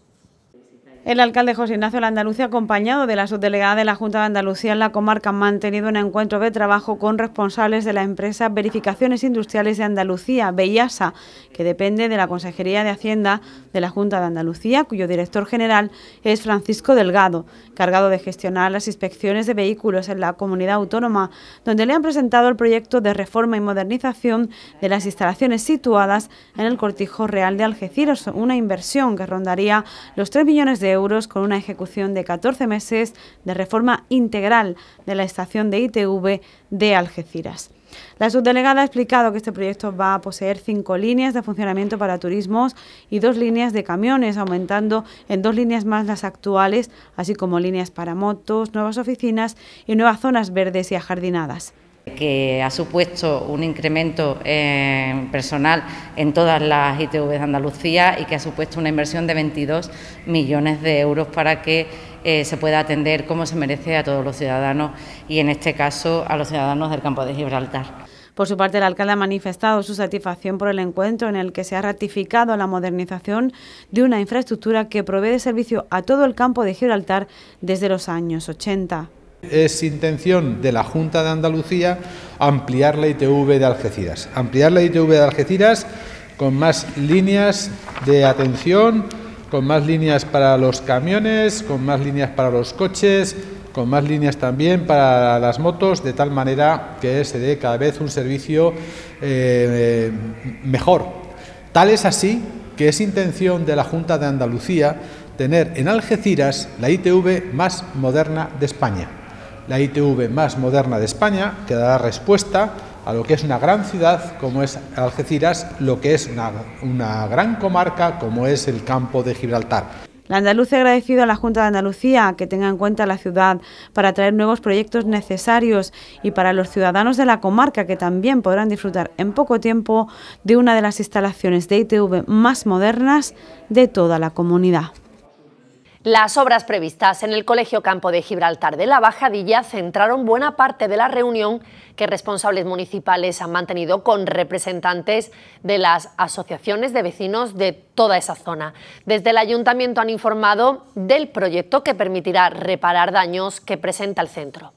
Speaker 2: El alcalde José Ignacio de Andalucía, acompañado de la subdelegada de la Junta de Andalucía en la comarca, ha mantenido un encuentro de trabajo con responsables de la empresa Verificaciones Industriales de Andalucía, Bellasa, que depende de la Consejería de Hacienda de la Junta de Andalucía, cuyo director general es Francisco Delgado, cargado de gestionar las inspecciones de vehículos en la comunidad autónoma, donde le han presentado el proyecto de reforma y modernización de las instalaciones situadas en el Cortijo Real de Algeciras, una inversión que rondaría los 3 millones de euros con una ejecución de 14 meses de reforma integral de la estación de ITV de Algeciras. La subdelegada ha explicado que este proyecto va a poseer cinco líneas de funcionamiento para turismos y dos líneas de camiones, aumentando en dos líneas más las actuales, así como líneas para motos, nuevas oficinas y nuevas zonas verdes y ajardinadas que ha supuesto un incremento eh, personal en todas las ITV de Andalucía y que ha supuesto una inversión de 22 millones de euros para que eh, se pueda atender como se merece a todos los ciudadanos y, en este caso, a los ciudadanos del campo de Gibraltar. Por su parte, el alcalde ha manifestado su satisfacción por el encuentro en el que se ha ratificado la modernización de una infraestructura que provee de servicio a todo el campo de Gibraltar desde los años 80.
Speaker 4: Es intención de la Junta de Andalucía ampliar la ITV de Algeciras. Ampliar la ITV de Algeciras con más líneas de atención, con más líneas para los camiones, con más líneas para los coches, con más líneas también para las motos, de tal manera que se dé cada vez un servicio eh, mejor. Tal es así que es intención de la Junta de Andalucía tener en Algeciras la ITV más moderna de España la ITV más moderna de España, que dará respuesta a lo que es una gran ciudad como es Algeciras, lo que es una, gran comarca como es el campo de Gibraltar.
Speaker 2: La andaluza ha agradecido a la Junta de Andalucía que tenga en cuenta la ciudad para traer nuevos proyectos necesarios y para los ciudadanos de la comarca que también podrán disfrutar en poco tiempo de una de las instalaciones de ITV más modernas de toda la comunidad.
Speaker 1: Las obras previstas en el Colegio Campo de Gibraltar de la Bajadilla centraron buena parte de la reunión que responsables municipales han mantenido con representantes de las asociaciones de vecinos de toda esa zona. Desde el ayuntamiento han informado del proyecto que permitirá reparar daños que presenta el centro.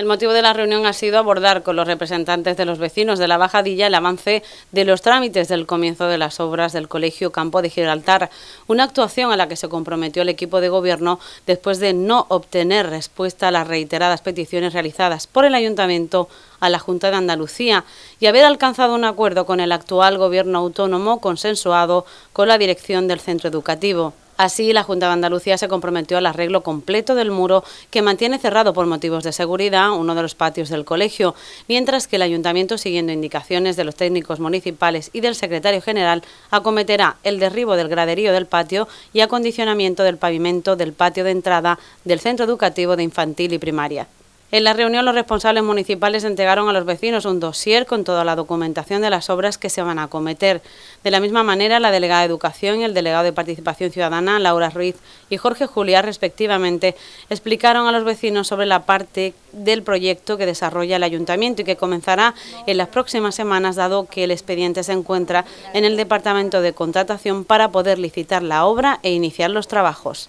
Speaker 2: El motivo de la reunión ha sido abordar con los representantes de los vecinos de la Bajadilla el avance de los trámites del comienzo de las obras del Colegio Campo de Gibraltar, una actuación a la que se comprometió el equipo de gobierno después de no obtener respuesta a las reiteradas peticiones realizadas por el Ayuntamiento a la Junta de Andalucía y haber alcanzado un acuerdo con el actual Gobierno autónomo consensuado con la dirección del centro educativo. Así, la Junta de Andalucía se comprometió al arreglo completo del muro que mantiene cerrado por motivos de seguridad uno de los patios del colegio, mientras que el ayuntamiento, siguiendo indicaciones de los técnicos municipales y del secretario general, acometerá el derribo del graderío del patio y acondicionamiento del pavimento del patio de entrada del centro educativo de infantil y primaria. En la reunión los responsables municipales entregaron a los vecinos un dossier con toda la documentación de las obras que se van a acometer. De la misma manera, la delegada de Educación y el delegado de Participación Ciudadana, Laura Ruiz y Jorge Juliá, respectivamente, explicaron a los vecinos sobre la parte del proyecto que desarrolla el Ayuntamiento y que comenzará en las próximas semanas, dado que el expediente se encuentra en el Departamento de Contratación para poder licitar la obra e iniciar los trabajos.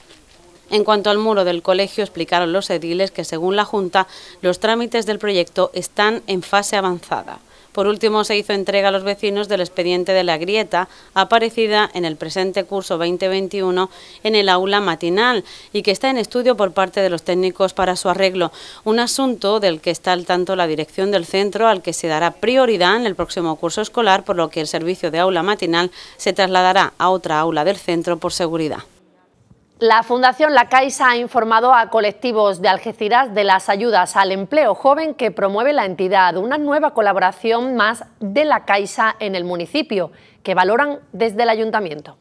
Speaker 2: En cuanto al muro del colegio, explicaron los ediles que, según la Junta, los trámites del proyecto están en fase avanzada. Por último, se hizo entrega a los vecinos del expediente de la grieta, aparecida en el presente curso 2021 en el aula matinal y que está en estudio por parte de los técnicos para su arreglo, un asunto del que está al tanto la dirección del centro al que se dará prioridad en el próximo curso escolar, por lo que el servicio de aula matinal se trasladará a otra aula del centro por seguridad.
Speaker 1: La Fundación La Caixa ha informado a colectivos de Algeciras de las ayudas al empleo joven que promueve la entidad, una nueva colaboración más de La Caixa en el municipio, que valoran desde el ayuntamiento.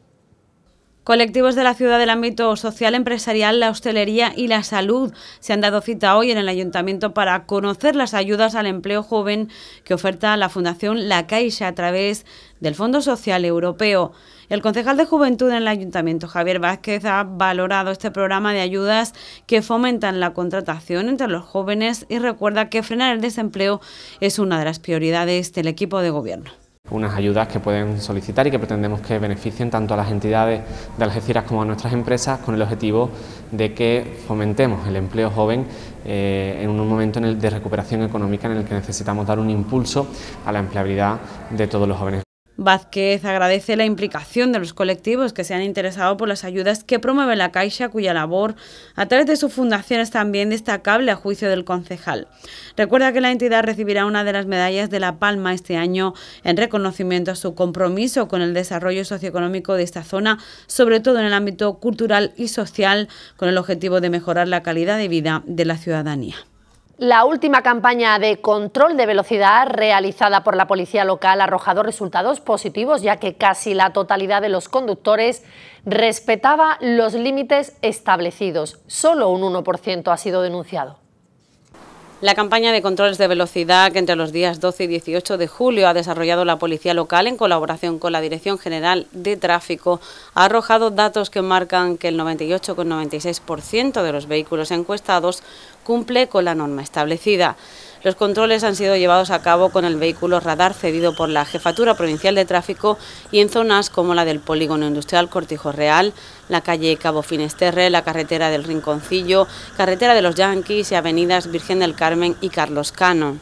Speaker 2: Colectivos de la ciudad del ámbito social, empresarial, la hostelería y la salud se han dado cita hoy en el ayuntamiento para conocer las ayudas al empleo joven que oferta la Fundación La Caixa a través del Fondo Social Europeo. El concejal de Juventud en el Ayuntamiento, Javier Vázquez, ha valorado este programa de ayudas que fomentan la contratación entre los jóvenes y recuerda que frenar el desempleo es una de las prioridades del equipo de gobierno
Speaker 6: unas ayudas que pueden solicitar y que pretendemos que beneficien tanto a las entidades de Algeciras como a nuestras empresas con el objetivo de que fomentemos el empleo joven eh, en un momento de recuperación económica en el que necesitamos dar un impulso a la empleabilidad de todos los jóvenes.
Speaker 2: Vázquez agradece la implicación de los colectivos que se han interesado por las ayudas que promueve la Caixa, cuya labor a través de su fundación es también destacable a juicio del concejal. Recuerda que la entidad recibirá una de las medallas de La Palma este año en reconocimiento a su compromiso con el desarrollo socioeconómico de esta zona, sobre todo en el ámbito cultural y social, con el objetivo de mejorar la calidad de vida de la ciudadanía.
Speaker 1: La última campaña de control de velocidad realizada por la policía local ha arrojado resultados positivos, ya que casi la totalidad de los conductores respetaba los límites establecidos. Solo un 1% ha sido denunciado.
Speaker 2: La campaña de controles de velocidad que entre los días 12 y 18 de julio ha desarrollado la Policía Local en colaboración con la Dirección General de Tráfico ha arrojado datos que marcan que el 98,96% de los vehículos encuestados cumple con la norma establecida. Los controles han sido llevados a cabo con el vehículo radar cedido por la Jefatura Provincial de Tráfico y en zonas como la del Polígono Industrial Cortijo Real, la calle Cabo Finesterre, la carretera del Rinconcillo, carretera de los Yankees y avenidas Virgen del Carmen y Carlos Cano.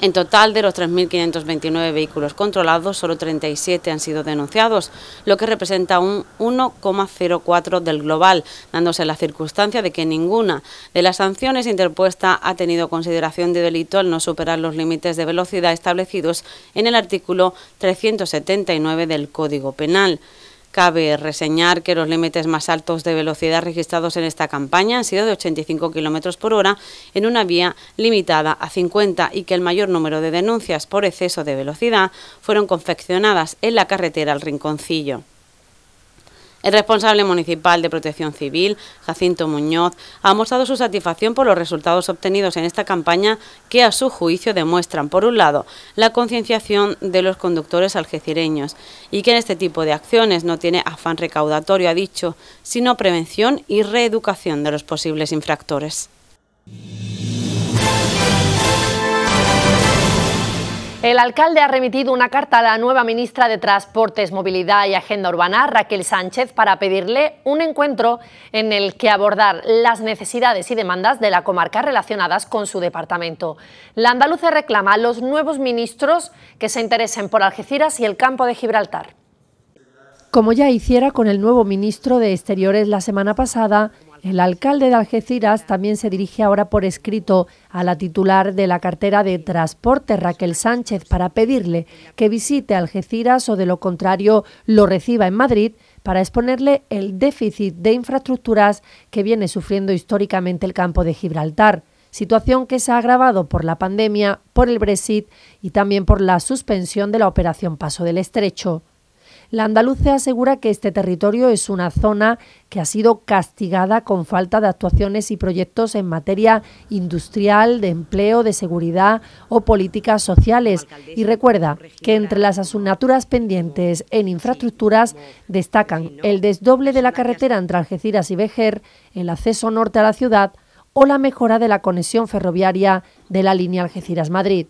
Speaker 2: En total, de los 3.529 vehículos controlados, solo 37 han sido denunciados, lo que representa un 1,04 del global, dándose la circunstancia de que ninguna de las sanciones interpuestas ha tenido consideración de delito al no superar los límites de velocidad establecidos en el artículo 379 del Código Penal. Cabe reseñar que los límites más altos de velocidad registrados en esta campaña han sido de 85 km por hora en una vía limitada a 50 y que el mayor número de denuncias por exceso de velocidad fueron confeccionadas en la carretera al Rinconcillo. El responsable municipal de Protección Civil, Jacinto Muñoz, ha mostrado su satisfacción por los resultados obtenidos en esta campaña que a su juicio demuestran, por un lado, la concienciación de los conductores algecireños y que en este tipo de acciones no tiene afán recaudatorio, ha dicho, sino prevención y reeducación de los posibles infractores.
Speaker 1: El alcalde ha remitido una carta a la nueva ministra de Transportes, Movilidad y Agenda Urbana, Raquel Sánchez, para pedirle un encuentro en el que abordar las necesidades y demandas de la comarca relacionadas con su departamento. La andaluza reclama a los nuevos ministros que se interesen por Algeciras y el campo de Gibraltar. Como ya hiciera con el nuevo ministro de Exteriores la semana pasada, el alcalde de Algeciras también se dirige ahora por escrito a la titular de la cartera de Transporte, Raquel Sánchez, para pedirle que visite Algeciras o de lo contrario lo reciba en Madrid para exponerle el déficit de infraestructuras que viene sufriendo históricamente el campo de Gibraltar situación que se ha agravado por la pandemia, por el Brexit y también por la suspensión de la operación Paso del Estrecho. La andaluza asegura que este territorio es una zona que ha sido castigada con falta de actuaciones y proyectos en materia industrial, de empleo, de seguridad o políticas sociales. Y recuerda que entre las asignaturas pendientes en infraestructuras destacan el desdoble de la carretera entre Algeciras y Vejer, el acceso norte a la ciudad o la mejora de la conexión ferroviaria de la línea Algeciras-Madrid.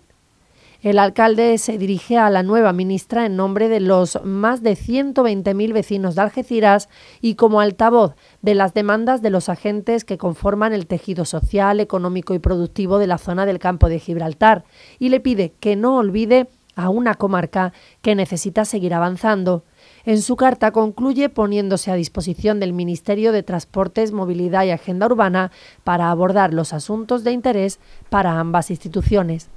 Speaker 1: El alcalde se dirige a la nueva ministra en nombre de los más de 120.000 vecinos de Algeciras y como altavoz de las demandas de los agentes que conforman el tejido social, económico y productivo de la zona del campo de Gibraltar y le pide que no olvide a una comarca que necesita seguir avanzando. En su carta concluye poniéndose a disposición del Ministerio de Transportes, Movilidad y Agenda Urbana para abordar los asuntos de interés para ambas instituciones.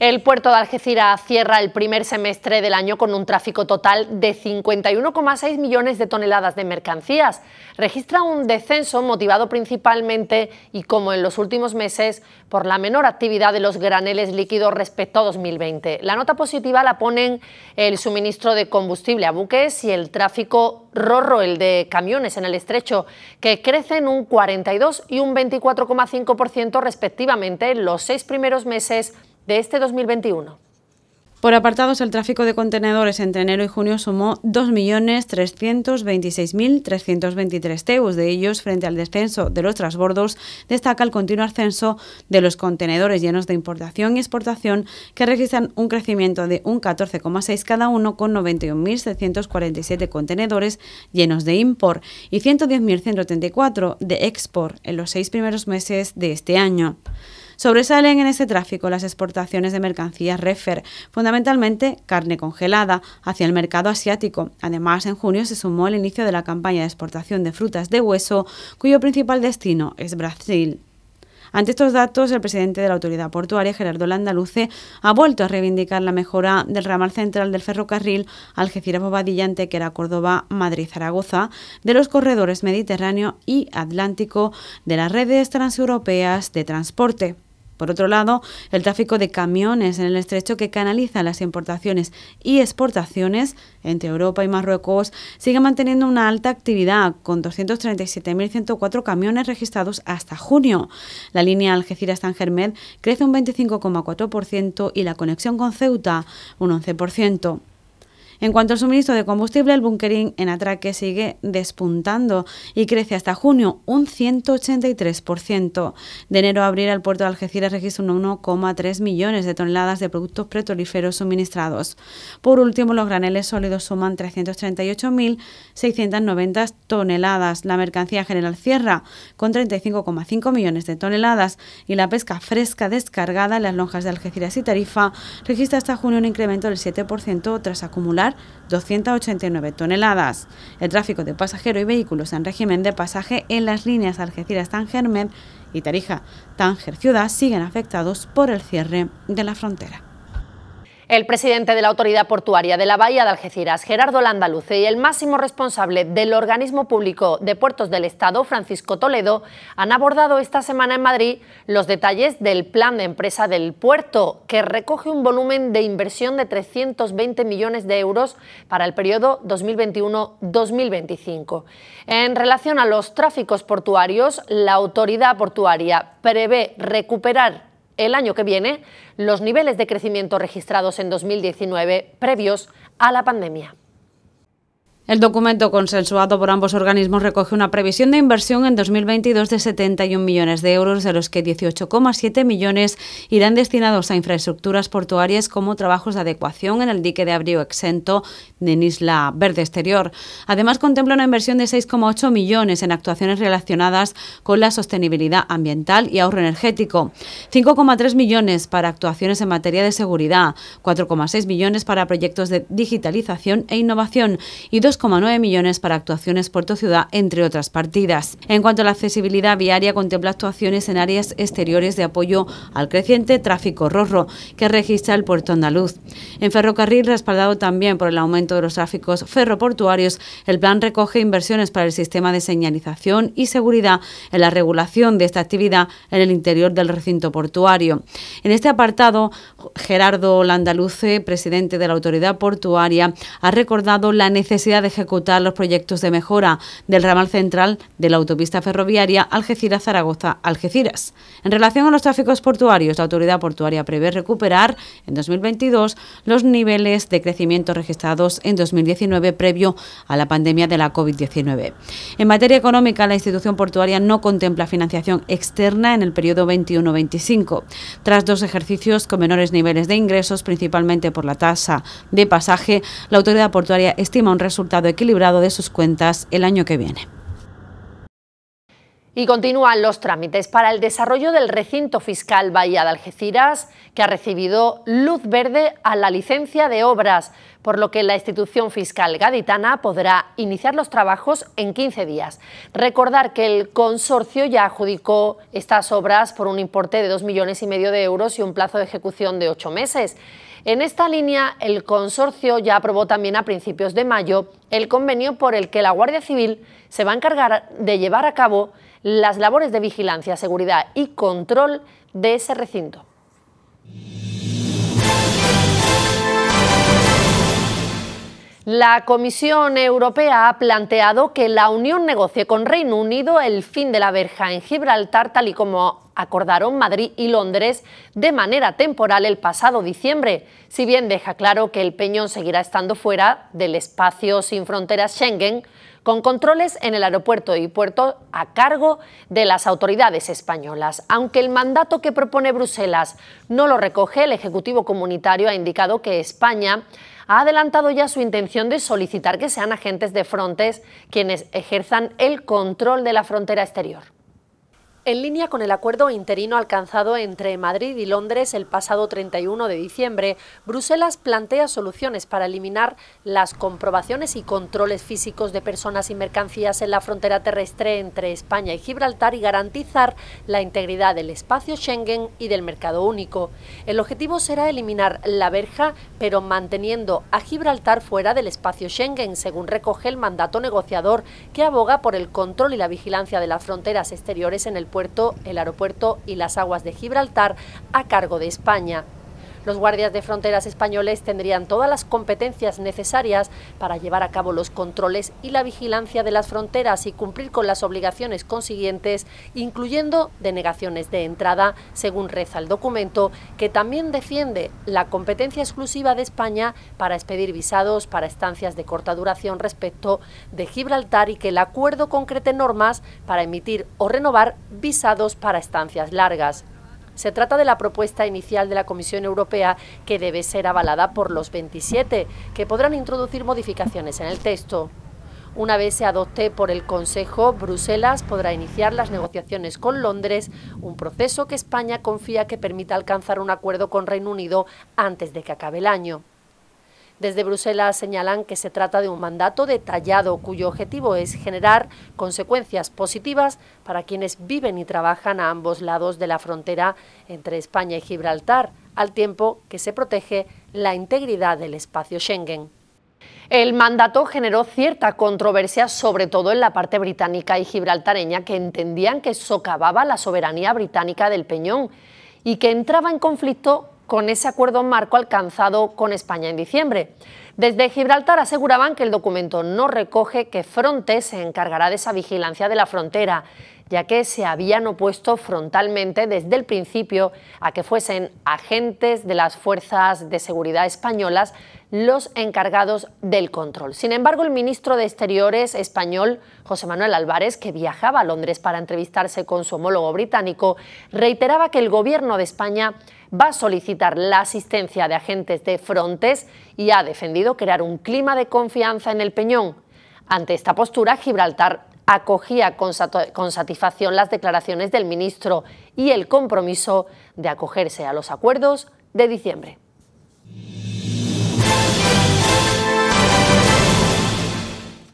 Speaker 1: El puerto de Algeciras cierra el primer semestre del año con un tráfico total de 51,6 millones de toneladas de mercancías. Registra un descenso motivado principalmente y como en los últimos meses por la menor actividad de los graneles líquidos respecto a 2020. La nota positiva la ponen el suministro de combustible a buques y el tráfico rorro, el de camiones en el estrecho, que crecen un 42 y un 24,5% respectivamente en los seis primeros meses de este 2021.
Speaker 2: Por apartados, el tráfico de contenedores entre enero y junio sumó 2.326.323 teus. De ellos, frente al descenso de los trasbordos destaca el continuo ascenso de los contenedores llenos de importación y exportación, que registran un crecimiento de un 14,6 cada uno, con 91.747 contenedores llenos de import y 110.134 de export en los seis primeros meses de este año. Sobresalen en ese tráfico las exportaciones de mercancías refer, fundamentalmente carne congelada, hacia el mercado asiático. Además, en junio se sumó el inicio de la campaña de exportación de frutas de hueso, cuyo principal destino es Brasil. Ante estos datos, el presidente de la autoridad portuaria, Gerardo Landaluce, ha vuelto a reivindicar la mejora del ramal central del ferrocarril algeciras que era Córdoba, Madrid-Zaragoza, de los corredores mediterráneo y atlántico de las redes transeuropeas de transporte. Por otro lado, el tráfico de camiones en el estrecho que canaliza las importaciones y exportaciones entre Europa y Marruecos sigue manteniendo una alta actividad, con 237.104 camiones registrados hasta junio. La línea Algeciras-San crece un 25,4% y la conexión con Ceuta un 11%. En cuanto al suministro de combustible, el bunkering en atraque sigue despuntando y crece hasta junio un 183%. De enero a abril, el puerto de Algeciras registra 1,3 millones de toneladas de productos petrolíferos suministrados. Por último, los graneles sólidos suman 338.690 toneladas. La mercancía general cierra con 35,5 millones de toneladas y la pesca fresca descargada en las lonjas de Algeciras y Tarifa registra hasta junio un incremento del 7% tras acumular 289 toneladas. El tráfico de pasajeros y vehículos en régimen de pasaje en las líneas Algeciras-Tánger-Med y Tarija-Tánger-Ciudad siguen afectados por el cierre de la frontera.
Speaker 1: El presidente de la Autoridad Portuaria de la Bahía de Algeciras, Gerardo Landaluce, y el máximo responsable del organismo público de puertos del Estado, Francisco Toledo, han abordado esta semana en Madrid los detalles del plan de empresa del puerto, que recoge un volumen de inversión de 320 millones de euros para el periodo 2021-2025. En relación a los tráficos portuarios, la Autoridad Portuaria prevé recuperar el año que viene los niveles de crecimiento registrados en 2019 previos a la pandemia.
Speaker 2: El documento consensuado por ambos organismos recoge una previsión de inversión en 2022 de 71 millones de euros, de los que 18,7 millones irán destinados a infraestructuras portuarias como trabajos de adecuación en el dique de abrío exento de Isla Verde Exterior. Además, contempla una inversión de 6,8 millones en actuaciones relacionadas con la sostenibilidad ambiental y ahorro energético, 5,3 millones para actuaciones en materia de seguridad, 4,6 millones para proyectos de digitalización e innovación y 2 9 millones para actuaciones Puerto Ciudad, entre otras partidas. En cuanto a la accesibilidad viaria, contempla actuaciones en áreas exteriores de apoyo al creciente tráfico rorro que registra el puerto andaluz. En ferrocarril, respaldado también por el aumento de los tráficos ferroportuarios, el plan recoge inversiones para el sistema de señalización y seguridad en la regulación de esta actividad en el interior del recinto portuario. En este apartado, Gerardo Landaluce, presidente de la Autoridad Portuaria, ha recordado la necesidad de ejecutar los proyectos de mejora del ramal central de la autopista ferroviaria Algeciras-Zaragoza-Algeciras. En relación a los tráficos portuarios, la autoridad portuaria prevé recuperar en 2022 los niveles de crecimiento registrados en 2019 previo a la pandemia de la COVID-19. En materia económica, la institución portuaria no contempla financiación externa en el periodo 21-25, tras dos ejercicios con menores niveles de ingresos, principalmente por la tasa de pasaje, la autoridad portuaria estima un resultado equilibrado de sus cuentas el año que viene.
Speaker 1: Y continúan los trámites para el desarrollo del recinto fiscal Bahía de Algeciras, que ha recibido luz verde a la licencia de obras, por lo que la institución fiscal gaditana podrá iniciar los trabajos en 15 días. Recordar que el consorcio ya adjudicó estas obras por un importe de 2 millones y medio de euros y un plazo de ejecución de 8 meses. En esta línea, el consorcio ya aprobó también a principios de mayo el convenio por el que la Guardia Civil se va a encargar de llevar a cabo las labores de vigilancia, seguridad y control de ese recinto. La Comisión Europea ha planteado que la Unión negocie con Reino Unido el fin de la verja en Gibraltar, tal y como acordaron Madrid y Londres de manera temporal el pasado diciembre, si bien deja claro que el Peñón seguirá estando fuera del espacio sin fronteras Schengen, con controles en el aeropuerto y puerto a cargo de las autoridades españolas. Aunque el mandato que propone Bruselas no lo recoge, el Ejecutivo Comunitario ha indicado que España ha adelantado ya su intención de solicitar que sean agentes de frontes quienes ejerzan el control de la frontera exterior. En línea con el acuerdo interino alcanzado entre Madrid y Londres el pasado 31 de diciembre, Bruselas plantea soluciones para eliminar las comprobaciones y controles físicos de personas y mercancías en la frontera terrestre entre España y Gibraltar y garantizar la integridad del espacio Schengen y del mercado único. El objetivo será eliminar la verja, pero manteniendo a Gibraltar fuera del espacio Schengen, según recoge el mandato negociador que aboga por el control y la vigilancia de las fronteras exteriores en el el aeropuerto y las aguas de Gibraltar a cargo de España. Los guardias de fronteras españoles tendrían todas las competencias necesarias para llevar a cabo los controles y la vigilancia de las fronteras y cumplir con las obligaciones consiguientes, incluyendo denegaciones de entrada, según reza el documento, que también defiende la competencia exclusiva de España para expedir visados para estancias de corta duración respecto de Gibraltar y que el acuerdo concrete normas para emitir o renovar visados para estancias largas. Se trata de la propuesta inicial de la Comisión Europea que debe ser avalada por los 27, que podrán introducir modificaciones en el texto. Una vez se adopte por el Consejo, Bruselas podrá iniciar las negociaciones con Londres, un proceso que España confía que permita alcanzar un acuerdo con Reino Unido antes de que acabe el año. Desde Bruselas señalan que se trata de un mandato detallado cuyo objetivo es generar consecuencias positivas para quienes viven y trabajan a ambos lados de la frontera entre España y Gibraltar, al tiempo que se protege la integridad del espacio Schengen. El mandato generó cierta controversia, sobre todo en la parte británica y gibraltareña, que entendían que socavaba la soberanía británica del Peñón y que entraba en conflicto con ese acuerdo marco alcanzado con España en diciembre. Desde Gibraltar aseguraban que el documento no recoge que Frontex se encargará de esa vigilancia de la frontera, ya que se habían opuesto frontalmente desde el principio a que fuesen agentes de las fuerzas de seguridad españolas los encargados del control. Sin embargo, el ministro de Exteriores español, José Manuel Álvarez, que viajaba a Londres para entrevistarse con su homólogo británico, reiteraba que el gobierno de España va a solicitar la asistencia de agentes de Frontes y ha defendido crear un clima de confianza en el Peñón. Ante esta postura, Gibraltar acogía con, con satisfacción las declaraciones del ministro y el compromiso de acogerse a los acuerdos de diciembre.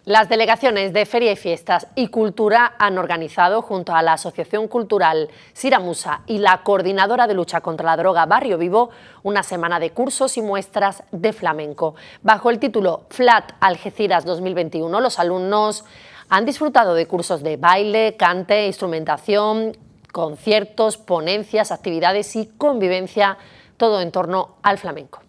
Speaker 1: Las delegaciones de Feria y Fiestas y Cultura han organizado, junto a la Asociación Cultural Siramusa y la Coordinadora de Lucha contra la Droga Barrio Vivo, una semana de cursos y muestras de flamenco. Bajo el título Flat Algeciras 2021, los alumnos han disfrutado de cursos de baile, cante, instrumentación, conciertos, ponencias, actividades y convivencia, todo en torno al flamenco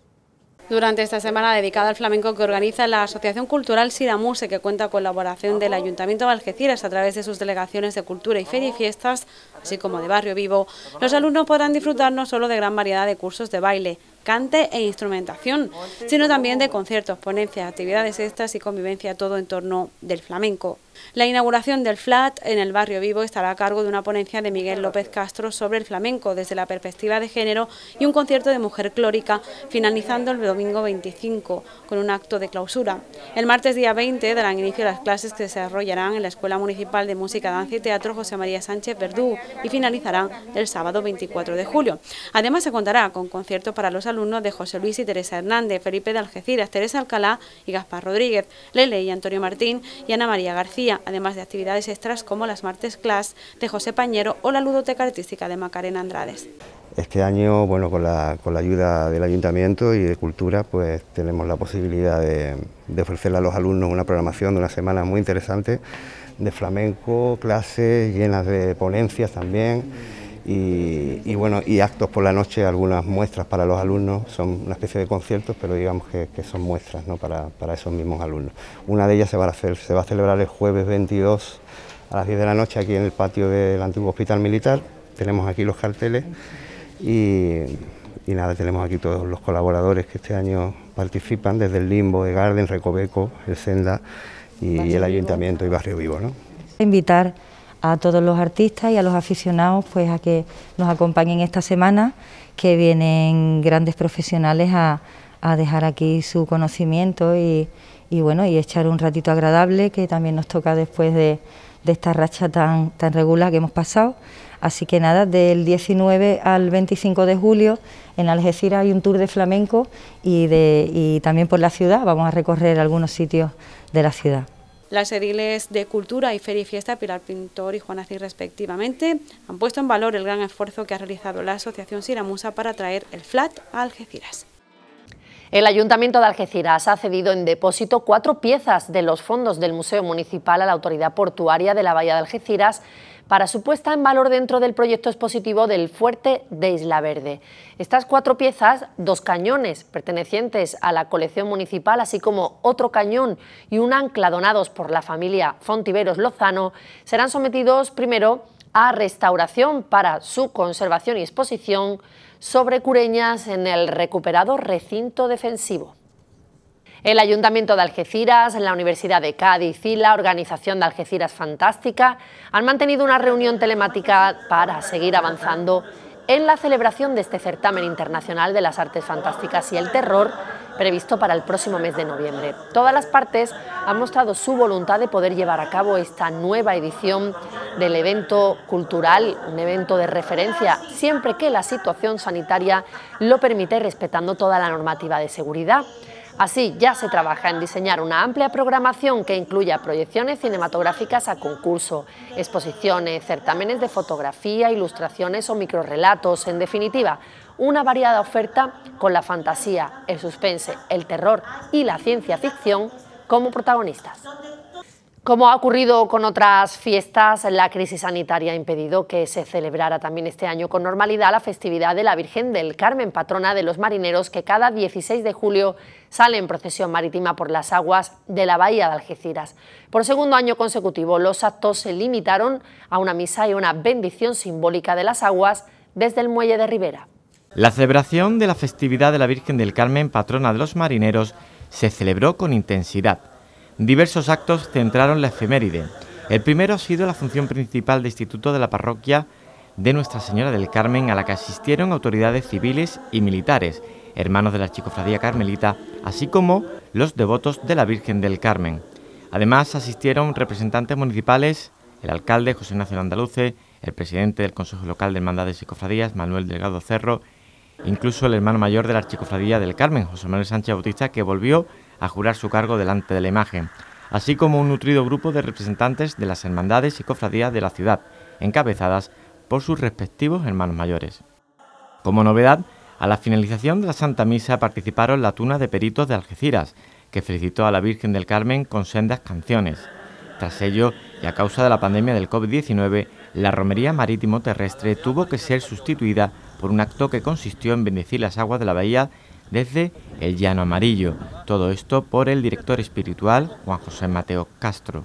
Speaker 2: durante esta semana dedicada al flamenco que organiza la Asociación Cultural Siramuse, que cuenta con colaboración del Ayuntamiento de Algeciras a través de sus delegaciones de Cultura y Feria y Fiestas, así como de Barrio Vivo. Los alumnos podrán disfrutar no solo de gran variedad de cursos de baile, cante e instrumentación, sino también de conciertos, ponencias, actividades extras y convivencia, todo en torno del flamenco. La inauguración del FLAT en el barrio Vivo estará a cargo de una ponencia de Miguel López Castro sobre el flamenco desde la perspectiva de género y un concierto de mujer clórica, finalizando el domingo 25 con un acto de clausura. El martes día 20 darán inicio las clases que se desarrollarán en la Escuela Municipal de Música, Danza y Teatro José María Sánchez Verdú y finalizarán el sábado 24 de julio. Además se contará con conciertos para los alumnos alumnos de José Luis y Teresa Hernández, Felipe de Algeciras, Teresa Alcalá y Gaspar Rodríguez, Lele y Antonio Martín y Ana María García, además de actividades extras como las Martes Class de José Pañero o la Ludoteca Artística de Macarena Andrades.
Speaker 6: Este año, bueno, con la, ayuda del Ayuntamiento y de Cultura, pues tenemos la posibilidad de, de ofrecerle a los alumnos una programación de una semana muy interesante de flamenco, clases llenas de ponencias también y, bueno, y actos por la noche, algunas muestras para los alumnos, son una especie de conciertos, pero digamos que, son muestras ¿no? para, esos mismos alumnos. Una de ellas se va, a celebrar el jueves 22 a las 10 de la noche aquí en el patio del antiguo hospital militar,
Speaker 4: tenemos aquí los carteles y, nada, tenemos aquí todos los colaboradores que
Speaker 6: este año participan, desde el Limbo, de Garden, Recoveco, el Senda y el
Speaker 1: Ayuntamiento y Barrio Vivo. ¿no? Invitar a todos los artistas y a los aficionados pues a que nos acompañen esta semana, que vienen grandes profesionales a, a dejar aquí su conocimiento y, y, bueno y echar un ratito agradable que también nos toca después de, de esta racha tan, tan regular que hemos pasado. Así que nada, del 19 al 25 de julio en Algeciras hay un tour de flamenco y, de, y también por la ciudad, vamos a recorrer algunos sitios de la ciudad.
Speaker 2: Las ediles de Cultura y Feria y Fiesta, Pilar Pintor y Juan Aziz respectivamente, han puesto en valor el gran esfuerzo que ha realizado la Asociación Siramusa para traer el FLAT a Algeciras.
Speaker 1: El Ayuntamiento de Algeciras ha cedido en depósito cuatro piezas de los fondos del Museo Municipal a la Autoridad Portuaria de la Bahía de Algeciras para su puesta en valor dentro del proyecto expositivo del Fuerte de Isla Verde. Estas cuatro piezas, dos cañones pertenecientes a la colección municipal, así como otro cañón y un ancla donados por la familia Fontiveros Lozano, serán sometidos primero a restauración para su conservación y exposición sobre cureñas en el recuperado recinto defensivo. El Ayuntamiento de Algeciras, la Universidad de Cádiz y la Organización de Algeciras Fantástica han mantenido una reunión telemática para seguir avanzando en la celebración de este certamen internacional de las artes fantásticas y el terror previsto para el próximo mes de noviembre. Todas las partes han mostrado su voluntad de poder llevar a cabo esta nueva edición del evento cultural, un evento de referencia, siempre que la situación sanitaria lo permite respetando toda la normativa de seguridad. Así, ya se trabaja en diseñar una amplia programación que incluya proyecciones cinematográficas a concurso, exposiciones, certámenes de fotografía, ilustraciones o microrelatos, en definitiva, una variada oferta con la fantasía, el suspense, el terror y la ciencia ficción como protagonistas. Como ha ocurrido con otras fiestas, la crisis sanitaria ha impedido que se celebrara también este año con normalidad la festividad de la Virgen del Carmen, patrona de los marineros que cada 16 de julio sale en procesión marítima por las aguas de la bahía de Algeciras. Por segundo año consecutivo, los actos se limitaron a una misa y una bendición simbólica de las aguas desde el muelle de Ribera.
Speaker 6: La celebración de la festividad de la Virgen del Carmen, patrona de los marineros, se celebró con intensidad Diversos actos centraron la efeméride. El primero ha sido la función principal de instituto de la parroquia de Nuestra Señora del Carmen, a la que asistieron autoridades civiles y militares, hermanos de la Chicofradía Carmelita, así como los devotos de la Virgen del Carmen. Además, asistieron representantes municipales, el alcalde José Nacional Andaluce, el presidente del Consejo Local de Hermandades y Cofradías... Manuel Delgado Cerro, incluso el hermano mayor de la Archicofradía del Carmen, José Manuel Sánchez Bautista, que volvió a jurar su cargo delante de la imagen, así como un nutrido grupo de representantes de las hermandades y cofradías de la ciudad, encabezadas por sus respectivos hermanos mayores. Como novedad, a la finalización de la Santa Misa participaron la Tuna de Peritos de Algeciras, que felicitó a la Virgen del Carmen con sendas canciones. Tras ello, y a causa de la pandemia del COVID-19, la romería marítimo terrestre tuvo que ser sustituida por un acto que consistió en bendecir las aguas de la bahía desde el Llano Amarillo. Todo esto por el director espiritual Juan José Mateo Castro.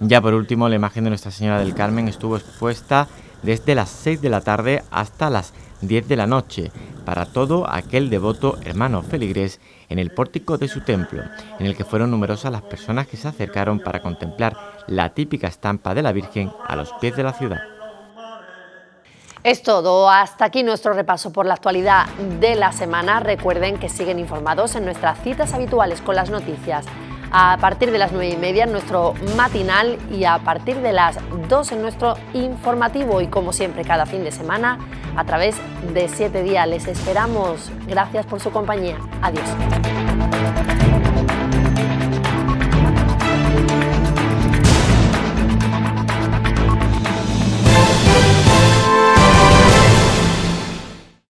Speaker 6: Ya por último, la imagen de Nuestra Señora del Carmen estuvo expuesta desde las 6 de la tarde hasta las 10 de la noche para todo aquel devoto hermano feligrés en el pórtico de su templo, en el que fueron numerosas las personas que se acercaron para contemplar la típica estampa de la Virgen a los pies de la ciudad.
Speaker 1: Es todo. Hasta aquí nuestro repaso por la actualidad de la semana. Recuerden que siguen informados en nuestras citas habituales con las noticias. A partir de las 9 y media en nuestro matinal y a partir de las 2 en nuestro informativo. Y como siempre, cada fin de semana a través de 7 días. Les esperamos. Gracias por su compañía. Adiós.